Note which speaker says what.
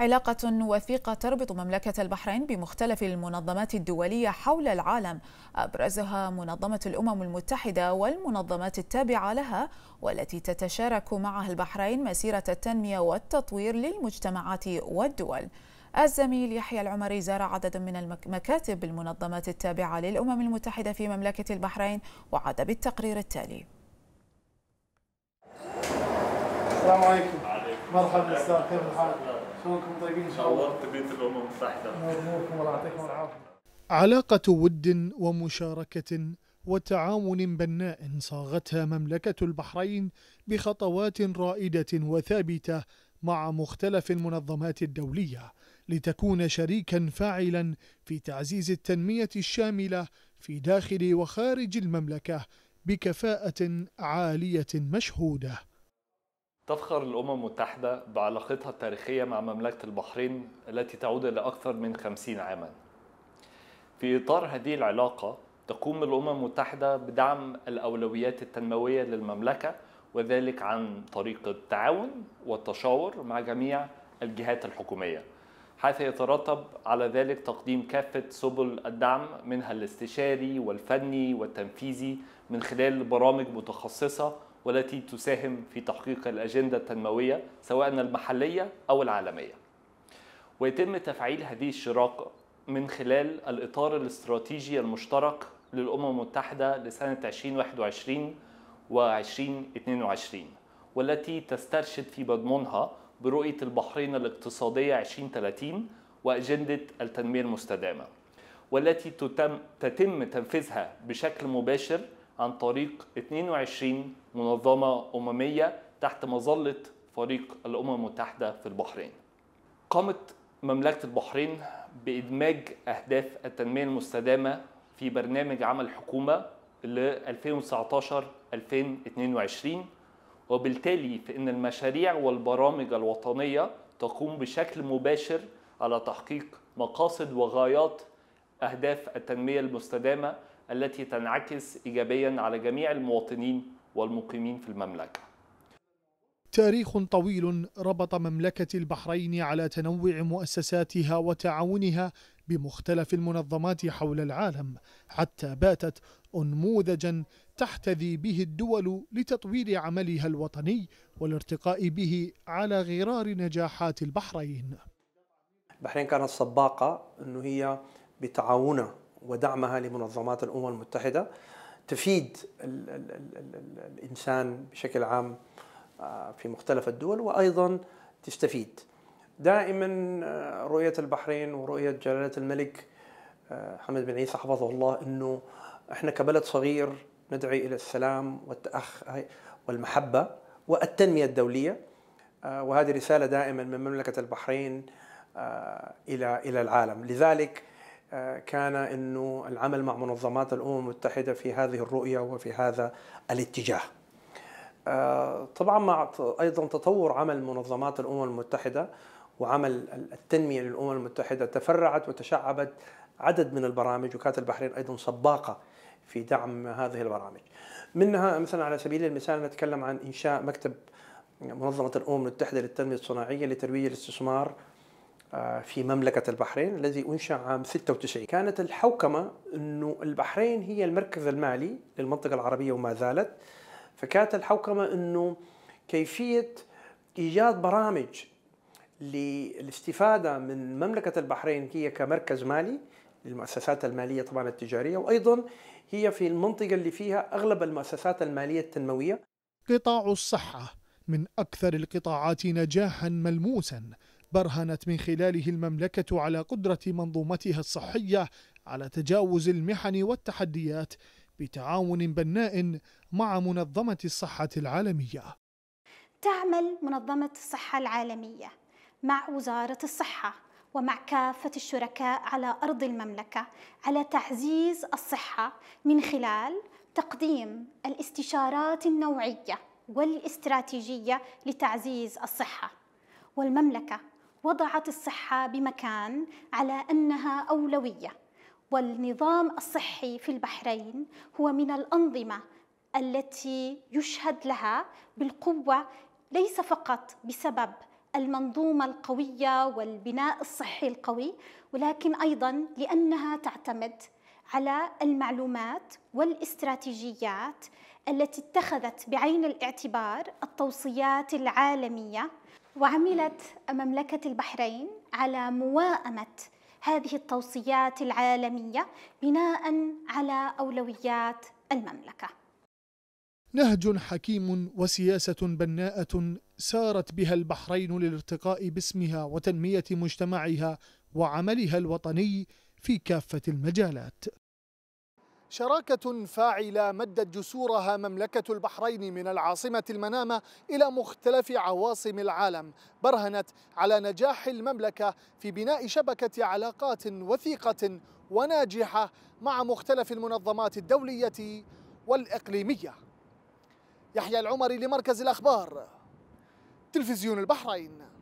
Speaker 1: علاقة وثيقة تربط مملكة البحرين بمختلف المنظمات الدولية حول العالم أبرزها منظمة الأمم المتحدة والمنظمات التابعة لها والتي تتشارك معها البحرين مسيرة التنمية والتطوير للمجتمعات والدول الزميل يحيى العمري زار عددا من المكاتب المنظمات التابعة للأمم المتحدة في مملكة البحرين وعاد بالتقرير التالي
Speaker 2: السلام عليكم مرحبا استاذ كيف الحال؟ شلونكم طيبين ان شاء الله؟ الامم المتحده الله يعطيكم العافيه. علاقة ود ومشاركة وتعاون بناء صاغتها مملكة البحرين بخطوات رائدة وثابتة مع مختلف المنظمات الدولية لتكون شريكا فاعلا في تعزيز التنمية الشاملة في داخل وخارج المملكة بكفاءة عالية مشهودة
Speaker 3: تفخر الأمم المتحدة بعلاقتها التاريخية مع مملكة البحرين التي تعود إلى أكثر من خمسين عاما في إطار هذه العلاقة تقوم الأمم المتحدة بدعم الأولويات التنموية للمملكة وذلك عن طريق التعاون والتشاور مع جميع الجهات الحكومية حيث يترتب على ذلك تقديم كافة سبل الدعم منها الاستشاري والفني والتنفيذي من خلال برامج متخصصة والتي تساهم في تحقيق الأجندة التنموية سواء المحلية أو العالمية ويتم تفعيل هذه الشراكة من خلال الإطار الاستراتيجي المشترك للأمم المتحدة لسنة 2021 و 2022 والتي تسترشد في مضمونها برؤية البحرين الاقتصادية 2030 وأجندة التنمية المستدامة والتي تتم, تتم تنفيذها بشكل مباشر عن طريق 22 منظمة أممية تحت مظلة فريق الأمم المتحدة في البحرين. قامت مملكة البحرين بإدماج أهداف التنمية المستدامة في برنامج عمل حكومة ل 2019-2022 وبالتالي فإن المشاريع والبرامج الوطنية تقوم بشكل مباشر على تحقيق مقاصد وغايات أهداف التنمية المستدامة التي تنعكس إيجابيا على جميع المواطنين والمقيمين في المملكة
Speaker 2: تاريخ طويل ربط مملكة البحرين على تنوع مؤسساتها وتعاونها بمختلف المنظمات حول العالم حتى باتت أنموذجا تحتذي به الدول لتطوير عملها الوطني والارتقاء به على غرار نجاحات البحرين
Speaker 4: البحرين كانت سباقة أنه هي بتعاونها ودعمها لمنظمات الامم المتحده تفيد الـ الـ الـ الـ الانسان بشكل عام آه، في مختلف الدول وايضا تستفيد. دائما آه، رؤيه البحرين ورؤيه جلاله الملك آه، حمد بن عيسى حفظه الله انه احنا كبلد صغير ندعي الى السلام والتأخ والمحبه والتنميه الدوليه وهذه رساله دائما من مملكه البحرين الى الى العالم، لذلك آه، كان انه العمل مع منظمات الامم المتحده في هذه الرؤيه وفي هذا الاتجاه. آه، طبعا مع ايضا تطور عمل منظمات الامم المتحده وعمل التنميه للامم المتحده تفرعت وتشعبت عدد من البرامج وكانت البحرين ايضا سباقه في دعم هذه البرامج. منها مثلا على سبيل المثال نتكلم عن انشاء مكتب منظمه الامم المتحده للتنميه الصناعيه لترويج الاستثمار آه، في مملكة البحرين الذي أنشأ عام 96 كانت الحوكمة أن البحرين هي المركز المالي للمنطقة العربية وما زالت فكانت الحوكمة أنه كيفية إيجاد برامج للاستفادة من مملكة البحرين هي كمركز مالي للمؤسسات المالية طبعا التجارية وأيضا هي في المنطقة اللي فيها أغلب المؤسسات المالية التنموية قطاع الصحة
Speaker 2: من أكثر القطاعات نجاحا ملموسا برهنت من خلاله المملكة على قدرة منظومتها الصحية على تجاوز المحن والتحديات بتعاون بناء مع منظمة الصحة العالمية.
Speaker 1: تعمل منظمة الصحة العالمية مع وزارة الصحة ومع كافة الشركاء على أرض المملكة على تعزيز الصحة من خلال تقديم الاستشارات النوعية والاستراتيجية لتعزيز الصحة والمملكة وضعت الصحة بمكان على أنها أولوية والنظام الصحي في البحرين هو من الأنظمة التي يشهد لها بالقوة ليس فقط بسبب المنظومة القوية والبناء الصحي القوي ولكن أيضا لأنها تعتمد على المعلومات والاستراتيجيات التي اتخذت بعين الاعتبار التوصيات العالمية وعملت مملكة البحرين على موائمة هذه التوصيات العالمية بناء على أولويات المملكة.
Speaker 2: نهج حكيم وسياسة بناءة سارت بها البحرين للارتقاء باسمها وتنمية مجتمعها وعملها الوطني في كافة المجالات. شراكة فاعلة مدت جسورها مملكة البحرين من العاصمة المنامة إلى مختلف عواصم العالم برهنت على نجاح المملكة في بناء شبكة علاقات وثيقة وناجحة مع مختلف المنظمات الدولية والإقليمية يحيى العمري لمركز الأخبار تلفزيون البحرين